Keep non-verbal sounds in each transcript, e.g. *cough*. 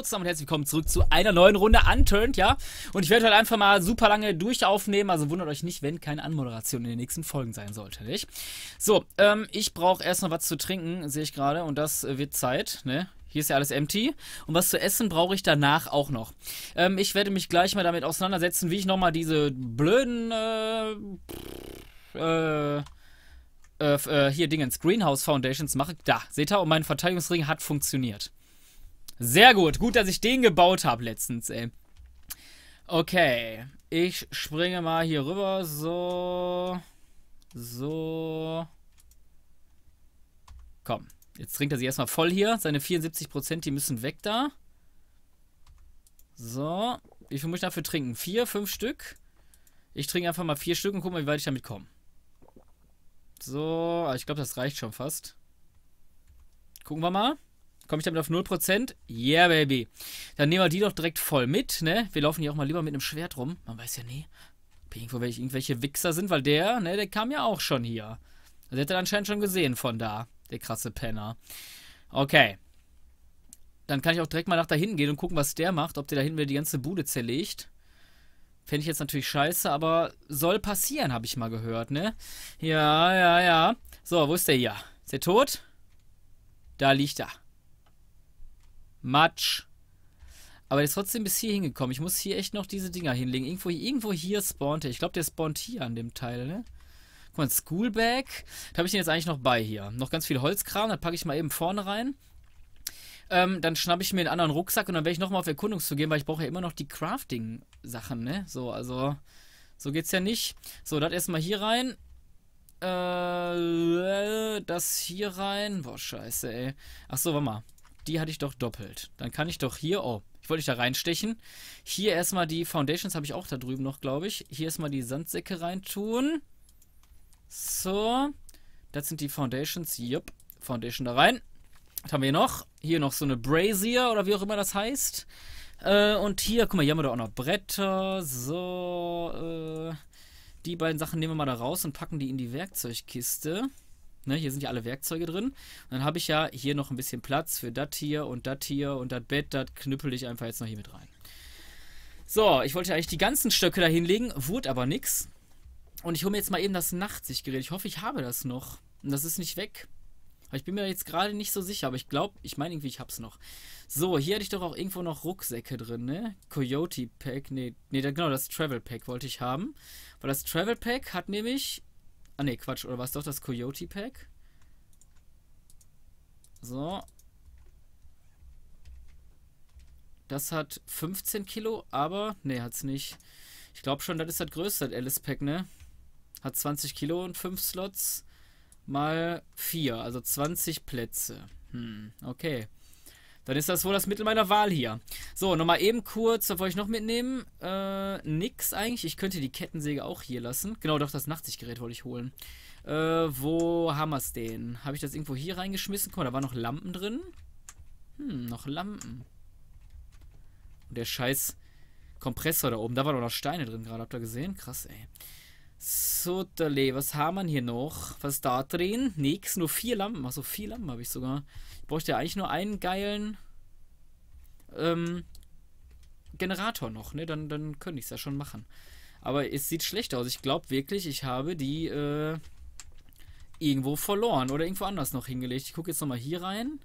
Hallo zusammen und herzlich willkommen zurück zu einer neuen Runde Unturned, ja? Und ich werde heute einfach mal super lange durch aufnehmen, also wundert euch nicht, wenn keine Anmoderation in den nächsten Folgen sein sollte, nicht? So, ähm, ich brauche erst noch was zu trinken, sehe ich gerade, und das äh, wird Zeit, ne? Hier ist ja alles empty. Und was zu essen brauche ich danach auch noch. Ähm, ich werde mich gleich mal damit auseinandersetzen, wie ich nochmal diese blöden, äh, äh, äh, äh, hier Dingens, Greenhouse Foundations mache. Da, seht ihr, und mein Verteidigungsring hat funktioniert. Sehr gut. Gut, dass ich den gebaut habe letztens, ey. Okay. Ich springe mal hier rüber. So. So. Komm. Jetzt trinkt er sich erstmal voll hier. Seine 74%, die müssen weg da. So. Wie viel muss ich dafür trinken? Vier, fünf Stück? Ich trinke einfach mal vier Stück und guck mal, wie weit ich damit komme. So, ah, ich glaube, das reicht schon fast. Gucken wir mal. Komme ich damit auf 0%? Yeah, baby. Dann nehmen wir die doch direkt voll mit, ne? Wir laufen hier auch mal lieber mit einem Schwert rum. Man weiß ja nie, ob irgendwo irgendwelche Wichser sind, weil der, ne, der kam ja auch schon hier. Das hätte er anscheinend schon gesehen von da, der krasse Penner. Okay. Dann kann ich auch direkt mal nach da hinten gehen und gucken, was der macht, ob der da hinten wieder die ganze Bude zerlegt. Fände ich jetzt natürlich scheiße, aber soll passieren, habe ich mal gehört, ne? Ja, ja, ja. So, wo ist der hier? Ist der tot? Da liegt er. Matsch. Aber der ist trotzdem bis hier hingekommen. Ich muss hier echt noch diese Dinger hinlegen. Irgendwo, irgendwo hier spawnt er. Ich glaube, der spawnt hier an dem Teil, ne? Guck mal, Schoolbag. Da habe ich den jetzt eigentlich noch bei hier. Noch ganz viel Holzkram. Dann packe ich mal eben vorne rein. Ähm, dann schnappe ich mir einen anderen Rucksack und dann werde ich nochmal auf Erkundungs zu gehen, weil ich brauche ja immer noch die Crafting-Sachen, ne? So, also. So geht's ja nicht. So, das erstmal hier rein. Äh, das hier rein. Boah, scheiße, ey. Achso, warte mal die hatte ich doch doppelt. Dann kann ich doch hier, oh, ich wollte dich da reinstechen. Hier erstmal die Foundations habe ich auch da drüben noch, glaube ich. Hier erstmal die Sandsäcke reintun. So, das sind die Foundations. Jupp, Foundation da rein. Was haben wir hier noch? Hier noch so eine Brazier oder wie auch immer das heißt. Äh, und hier, guck mal, hier haben wir doch auch noch Bretter. So, äh, die beiden Sachen nehmen wir mal da raus und packen die in die Werkzeugkiste. Ne, hier sind ja alle Werkzeuge drin. Und dann habe ich ja hier noch ein bisschen Platz für das hier und das hier und das Bett. Das knüppel ich einfach jetzt noch hier mit rein. So, ich wollte eigentlich die ganzen Stöcke da hinlegen, wurde aber nichts. Und ich hole mir jetzt mal eben das Nachtsichtgerät. Ich hoffe, ich habe das noch. Und das ist nicht weg. Aber ich bin mir jetzt gerade nicht so sicher, aber ich glaube, ich meine irgendwie, ich habe es noch. So, hier hatte ich doch auch irgendwo noch Rucksäcke drin, ne? Coyote Pack, ne, ne, genau, das Travel Pack wollte ich haben. Weil das Travel Pack hat nämlich Ah ne, Quatsch. Oder war es doch das Coyote Pack? So. Das hat 15 Kilo, aber... Ne, hat's nicht. Ich glaube schon, das ist das größte, das Alice Pack, ne? Hat 20 Kilo und 5 Slots mal 4, also 20 Plätze. Hm, okay. Dann ist das wohl das Mittel meiner Wahl hier. So, nochmal eben kurz, was wollte ich noch mitnehmen? Äh, nix eigentlich. Ich könnte die Kettensäge auch hier lassen. Genau, doch, das Nachtsichtgerät wollte ich holen. Äh, wo haben wir es denn? Habe ich das irgendwo hier reingeschmissen? Guck mal, da waren noch Lampen drin. Hm, noch Lampen. Und der scheiß Kompressor da oben. Da waren doch noch Steine drin gerade, habt ihr gesehen? Krass, ey. So, Sutterle, was haben wir hier noch? Was da drin? Nix, nur vier Lampen. Achso, vier Lampen habe ich sogar. Ich bräuchte ja eigentlich nur einen geilen ähm, Generator noch, ne? Dann, dann könnte ich es ja schon machen. Aber es sieht schlecht aus. Ich glaube wirklich, ich habe die äh, irgendwo verloren oder irgendwo anders noch hingelegt. Ich gucke jetzt nochmal hier rein.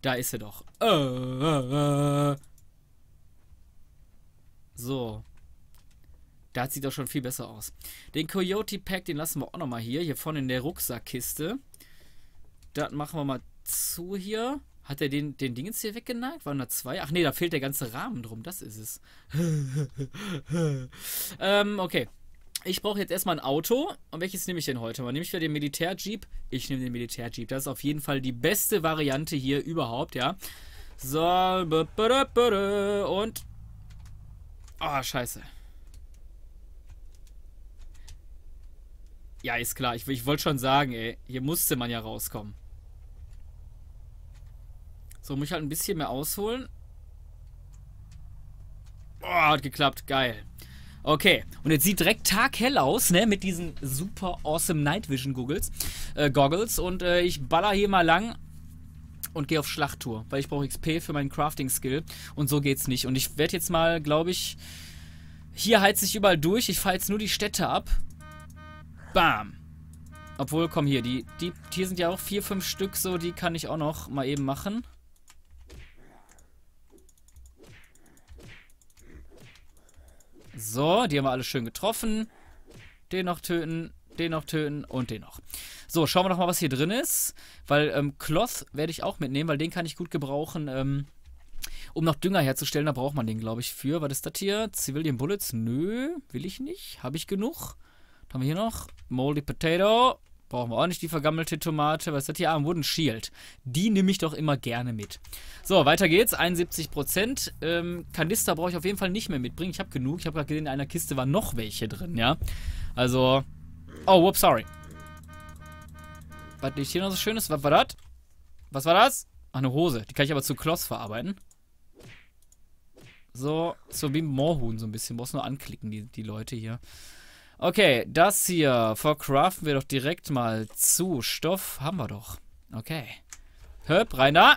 Da ist er doch. Äh, äh, äh. so. Da sieht doch schon viel besser aus. Den Coyote Pack, den lassen wir auch nochmal hier. Hier vorne in der Rucksackkiste. Das machen wir mal zu hier. Hat er den, den Dingens hier weggenagt? Waren da zwei? Ach nee, da fehlt der ganze Rahmen drum. Das ist es. *laughs* ähm, okay. Ich brauche jetzt erstmal ein Auto. Und welches nehme ich denn heute Nehme ich wieder den Militärjeep? Ich nehme den Militärjeep. Das ist auf jeden Fall die beste Variante hier überhaupt, ja. So. Und. Ah, oh, scheiße. Ja, ist klar. Ich, ich wollte schon sagen, ey, hier musste man ja rauskommen. So, muss ich halt ein bisschen mehr ausholen. Boah, hat geklappt. Geil. Okay, und jetzt sieht direkt taghell aus, ne, mit diesen super awesome Night Vision Goggles. Äh, Goggles und äh, ich baller hier mal lang und gehe auf Schlachttour, weil ich brauche XP für meinen Crafting Skill und so geht's nicht. Und ich werde jetzt mal, glaube ich, hier heizt sich überall durch. Ich fahre jetzt nur die Städte ab Bam. Obwohl, komm hier, die, die, hier sind ja auch vier, fünf Stück so, die kann ich auch noch mal eben machen. So, die haben wir alle schön getroffen. Den noch töten, den noch töten und den noch. So, schauen wir doch mal, was hier drin ist. Weil ähm, Cloth werde ich auch mitnehmen, weil den kann ich gut gebrauchen, ähm, um noch Dünger herzustellen. Da braucht man den, glaube ich, für. Was ist das hier? Civilian Bullets? Nö, will ich nicht. Habe ich genug? haben wir hier noch? Moldy Potato. Brauchen wir auch nicht die vergammelte Tomate. Was ist das hier? Ah, ein Wooden Shield. Die nehme ich doch immer gerne mit. So, weiter geht's. 71%. Ähm, Kanister brauche ich auf jeden Fall nicht mehr mitbringen. Ich habe genug. Ich habe gerade gesehen, in einer Kiste waren noch welche drin, ja. Also... Oh, whoops, sorry. Was liegt hier noch so Schönes? Was war das? Was war das? Ach, eine Hose. Die kann ich aber zu Kloss verarbeiten. So, so wie ein Moorhuhn so ein bisschen. Du brauchst nur anklicken, die, die Leute hier. Okay, das hier verkraften wir doch direkt mal zu. Stoff haben wir doch. Okay. Höp, rein da.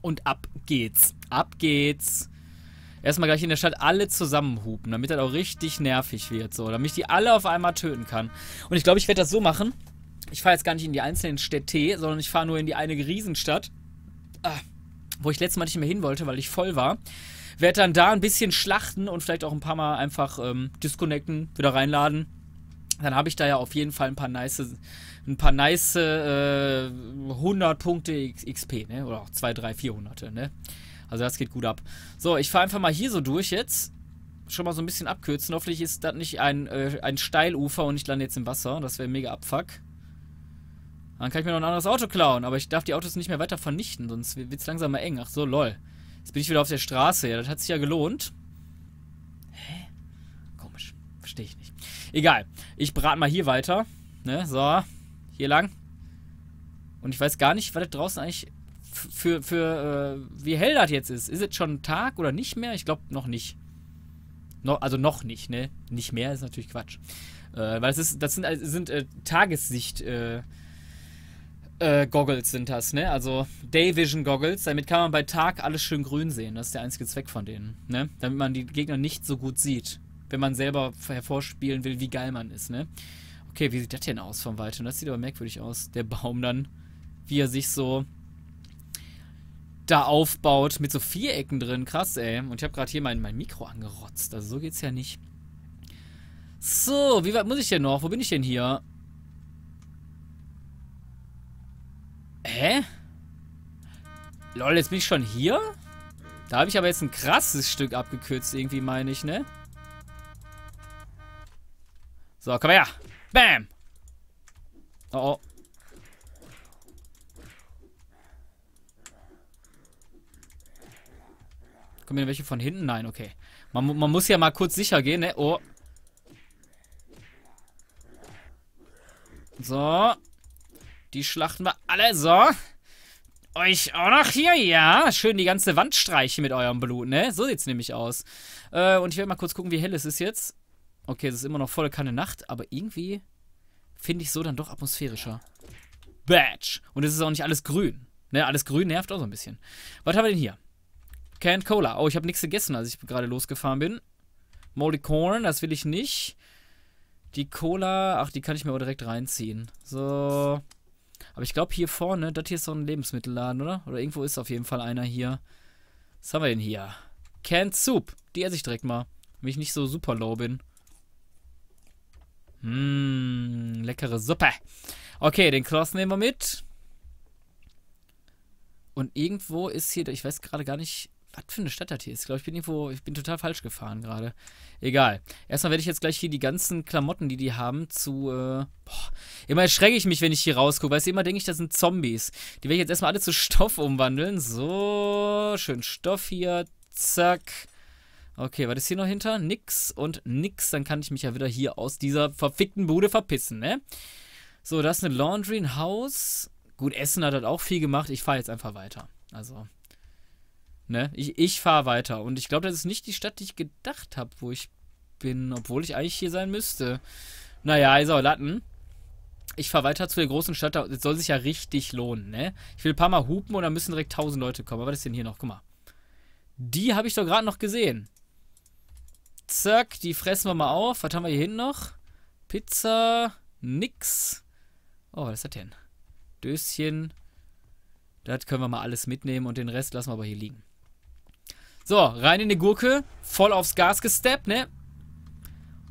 Und ab geht's. Ab geht's. Erstmal gleich in der Stadt alle zusammenhupen, damit das auch richtig nervig wird. So, damit ich die alle auf einmal töten kann. Und ich glaube, ich werde das so machen. Ich fahre jetzt gar nicht in die einzelnen Städte, sondern ich fahre nur in die eine Riesenstadt. Ah, wo ich letztes Mal nicht mehr hin wollte, weil ich voll war. Werde dann da ein bisschen schlachten und vielleicht auch ein paar Mal einfach ähm, disconnecten, wieder reinladen. Dann habe ich da ja auf jeden Fall ein paar nice, ein paar nice äh, 100 Punkte XP, ne? Oder auch 2, 3, 400, ne? Also das geht gut ab. So, ich fahre einfach mal hier so durch jetzt. Schon mal so ein bisschen abkürzen. Hoffentlich ist das nicht ein, äh, ein Steilufer und ich lande jetzt im Wasser. Das wäre mega abfuck. Dann kann ich mir noch ein anderes Auto klauen. Aber ich darf die Autos nicht mehr weiter vernichten, sonst wird es langsam mal eng. Ach so, lol. Jetzt bin ich wieder auf der Straße. Ja, das hat sich ja gelohnt. Hä? Komisch. Verstehe ich nicht. Egal. Ich brate mal hier weiter. Ne? So. Hier lang. Und ich weiß gar nicht, was das draußen eigentlich für, für äh, wie hell das jetzt ist. Ist es schon Tag oder nicht mehr? Ich glaube noch nicht. No, also noch nicht, ne? Nicht mehr ist natürlich Quatsch. Äh, weil das, ist, das sind, also, sind äh, Tagessicht-Lichter. Äh, äh, Goggles sind das, ne? Also Day Vision Goggles. Damit kann man bei Tag alles schön grün sehen. Das ist der einzige Zweck von denen, ne? Damit man die Gegner nicht so gut sieht, wenn man selber hervorspielen will, wie geil man ist, ne? Okay, wie sieht das denn aus von weitem? Das sieht aber merkwürdig aus. Der Baum dann, wie er sich so da aufbaut mit so Vierecken drin. Krass, ey. Und ich habe gerade hier mein, mein Mikro angerotzt. Also so geht's ja nicht. So, wie weit muss ich denn noch? Wo bin ich denn hier? Hä? Lol, jetzt bin ich schon hier? Da habe ich aber jetzt ein krasses Stück abgekürzt, irgendwie meine ich, ne? So, komm her. Bam! Oh oh. Kommen hier welche von hinten? Nein, okay. Man, man muss ja mal kurz sicher gehen, ne? Oh. So. Die schlachten wir alle. So. Euch auch noch hier, ja. Schön die ganze Wand streichen mit eurem Blut, ne? So sieht's nämlich aus. Äh, und ich werde mal kurz gucken, wie hell es ist jetzt. Okay, es ist immer noch volle Kanne Nacht, aber irgendwie finde ich so dann doch atmosphärischer. Badge. Und es ist auch nicht alles grün. Ne, alles grün nervt auch so ein bisschen. Was haben wir denn hier? Canned Cola. Oh, ich habe nichts gegessen, als ich gerade losgefahren bin. Moldy Corn, das will ich nicht. Die Cola, ach, die kann ich mir auch direkt reinziehen. So. Aber ich glaube, hier vorne, das hier ist so ein Lebensmittelladen, oder? Oder irgendwo ist auf jeden Fall einer hier. Was haben wir denn hier? Canned Soup. Die esse ich direkt mal. Wenn ich nicht so super low bin. Mmh, leckere Suppe. Okay, den Cross nehmen wir mit. Und irgendwo ist hier, ich weiß gerade gar nicht, was für eine Stadt das hier ist. Ich glaube, ich bin irgendwo, ich bin total falsch gefahren gerade. Egal. Erstmal werde ich jetzt gleich hier die ganzen Klamotten, die die haben, zu, äh, boah. Immer erschrecke ich mich, wenn ich hier rausgucke. Weißt du, immer denke ich, das sind Zombies. Die werde ich jetzt erstmal alle zu Stoff umwandeln. So, schön Stoff hier. Zack. Okay, was ist hier noch hinter? Nix und nix. Dann kann ich mich ja wieder hier aus dieser verfickten Bude verpissen, ne? So, da ist eine Laundry, ein Haus. Gut, Essen hat halt auch viel gemacht. Ich fahre jetzt einfach weiter. Also, Ne? Ich, ich fahre weiter. Und ich glaube, das ist nicht die Stadt, die ich gedacht habe, wo ich bin, obwohl ich eigentlich hier sein müsste. Naja, also Latten. Ich fahre weiter zu der großen Stadt. Das soll sich ja richtig lohnen, ne? Ich will ein paar Mal hupen und dann müssen direkt tausend Leute kommen. Aber was ist denn hier noch? Guck mal. Die habe ich doch gerade noch gesehen. Zack, die fressen wir mal auf. Was haben wir hier hinten noch? Pizza, nix. Oh, was ist das denn? Döschen. Das können wir mal alles mitnehmen und den Rest lassen wir aber hier liegen. So, rein in die Gurke, voll aufs Gas gesteppt, ne?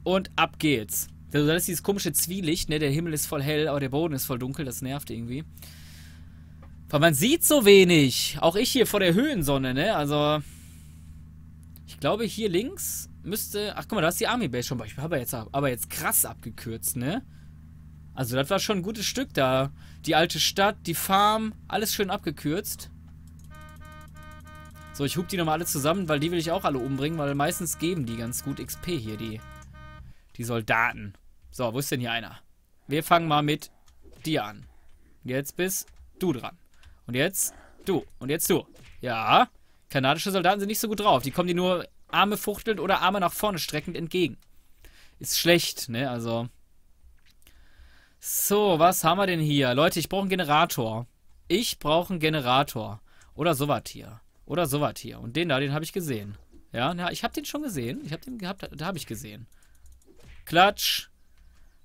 Und ab geht's. Also, das ist dieses komische Zwielicht, ne? Der Himmel ist voll hell, aber der Boden ist voll dunkel, das nervt irgendwie. Weil man sieht so wenig. Auch ich hier vor der Höhensonne, ne? Also, ich glaube, hier links müsste... Ach, guck mal, da ist die Army Base schon. Ich habe jetzt, aber jetzt krass abgekürzt, ne? Also, das war schon ein gutes Stück da. Die alte Stadt, die Farm, alles schön abgekürzt. So, ich hub die nochmal alle zusammen, weil die will ich auch alle umbringen, weil meistens geben die ganz gut XP hier, die, die Soldaten. So, wo ist denn hier einer? Wir fangen mal mit dir an. Und jetzt bist du dran. Und jetzt du. Und jetzt du. Ja, kanadische Soldaten sind nicht so gut drauf. Die kommen dir nur Arme fuchtelnd oder Arme nach vorne streckend entgegen. Ist schlecht, ne? Also... So, was haben wir denn hier? Leute, ich brauche einen Generator. Ich brauche einen Generator. Oder sowas hier. Oder sowas hier. Und den da, den habe ich gesehen. Ja, na, ich habe den schon gesehen. Ich habe den gehabt, da habe ich gesehen. Klatsch.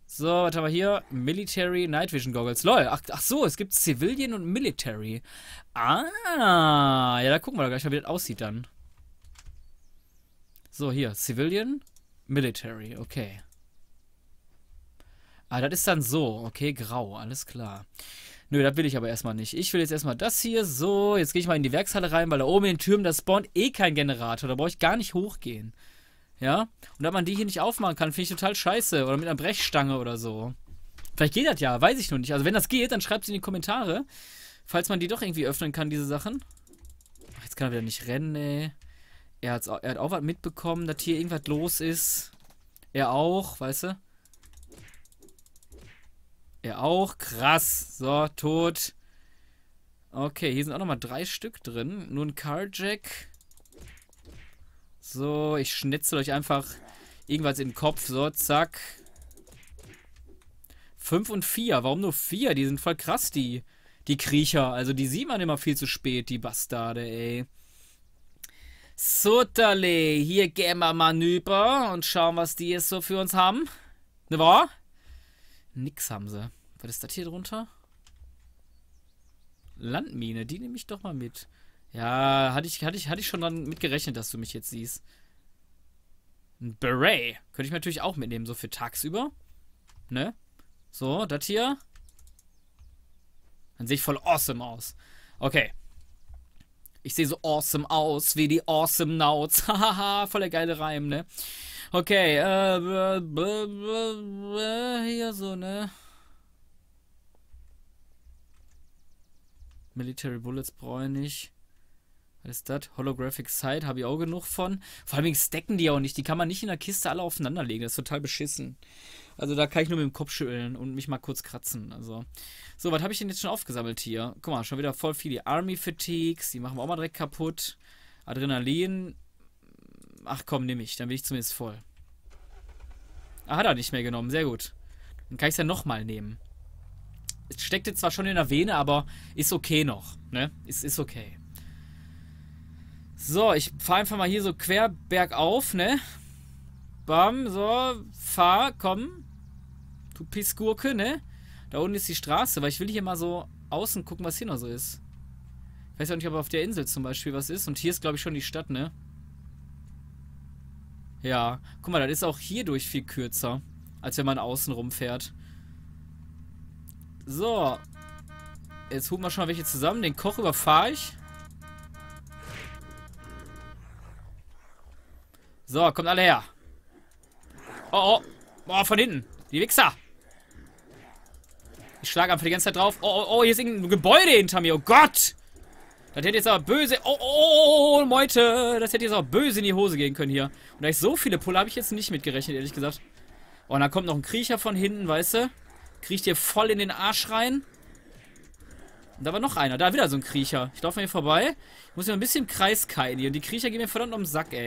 So, was haben wir hier? Military Night Vision Goggles. Lol, ach, ach so, es gibt Civilian und Military. Ah, ja, da gucken wir doch gleich mal, wie das aussieht dann. So, hier, Civilian, Military, okay. Ah, das ist dann so, okay, grau, alles klar. Nö, das will ich aber erstmal nicht. Ich will jetzt erstmal das hier. So, jetzt gehe ich mal in die Werkshalle rein, weil da oben in den Türmen, da spawnt eh kein Generator. Da brauche ich gar nicht hochgehen. Ja? Und dass man die hier nicht aufmachen kann, finde ich total scheiße. Oder mit einer Brechstange oder so. Vielleicht geht das ja, weiß ich noch nicht. Also wenn das geht, dann schreibt es in die Kommentare. Falls man die doch irgendwie öffnen kann, diese Sachen. Ach, jetzt kann er wieder nicht rennen, ey. Er, er hat auch was mitbekommen, dass hier irgendwas los ist. Er auch, weißt du? Er auch. Krass. So, tot. Okay, hier sind auch nochmal drei Stück drin. Nur ein Carjack. So, ich schnitzel euch einfach irgendwas in den Kopf. So, zack. Fünf und vier. Warum nur vier? Die sind voll krass, die, die Kriecher. Also, die sieht man immer viel zu spät, die Bastarde, ey. Sutterle, hier gehen wir mal rüber und schauen, was die jetzt so für uns haben. Ne wahr? Nix haben sie. Was ist das hier drunter? Landmine, die nehme ich doch mal mit. Ja, hatte ich, hatte ich, hatte ich schon dann mit gerechnet, dass du mich jetzt siehst. Ein Beret. Könnte ich mir natürlich auch mitnehmen, so für tagsüber. Ne? So, das hier. Dann sehe ich voll awesome aus. Okay. Ich sehe so awesome aus, wie die Awesome Nauts. *laughs* Hahaha, voll der geile Reim, ne? Okay, äh, hier so, ne? Military Bullets brauche ich Was ist das? Holographic Sight habe ich auch genug von. Vor allem stacken die auch nicht. Die kann man nicht in der Kiste alle aufeinanderlegen. Das ist total beschissen. Also da kann ich nur mit dem Kopf schütteln und mich mal kurz kratzen. Also. So, was habe ich denn jetzt schon aufgesammelt hier? Guck mal, schon wieder voll viele Army Fatigues. Die machen wir auch mal direkt kaputt. Adrenalin. Ach komm, nehme ich. Dann bin ich zumindest voll. Ah, hat er nicht mehr genommen. Sehr gut. Dann kann ich es ja nochmal nehmen. Es steckt jetzt zwar schon in der Vene, aber ist okay noch. Ne? Ist, ist okay. So, ich fahre einfach mal hier so quer bergauf, ne? Bam, so, fahr, komm. Du Pissgurke, ne? Da unten ist die Straße, weil ich will hier mal so außen gucken, was hier noch so ist. Ich weiß ja nicht, ob auf der Insel zum Beispiel was ist. Und hier ist, glaube ich, schon die Stadt, ne? Ja. Guck mal, das ist auch hierdurch viel kürzer, als wenn man außen rumfährt. So. Jetzt holen wir schon mal welche zusammen. Den Koch überfahre ich. So, kommt alle her. Oh, oh. Oh, von hinten. Die Wichser. Ich schlage einfach die ganze Zeit drauf. Oh, oh, oh, hier ist irgendein Gebäude hinter mir. Oh Gott! Das hätte jetzt aber böse... Oh, oh, oh, Meute! Das hätte jetzt aber böse in die Hose gehen können hier. Und da ich so viele Pulle habe ich jetzt nicht mitgerechnet, ehrlich gesagt. Oh, und da kommt noch ein Kriecher von hinten, weißt du? Kriecht hier voll in den Arsch rein. Und da war noch einer. Da wieder so ein Kriecher. Ich laufe mal hier vorbei. Ich muss mir ein bisschen im Kreis keilen hier. Und die Kriecher gehen mir verdammt um den Sack, ey.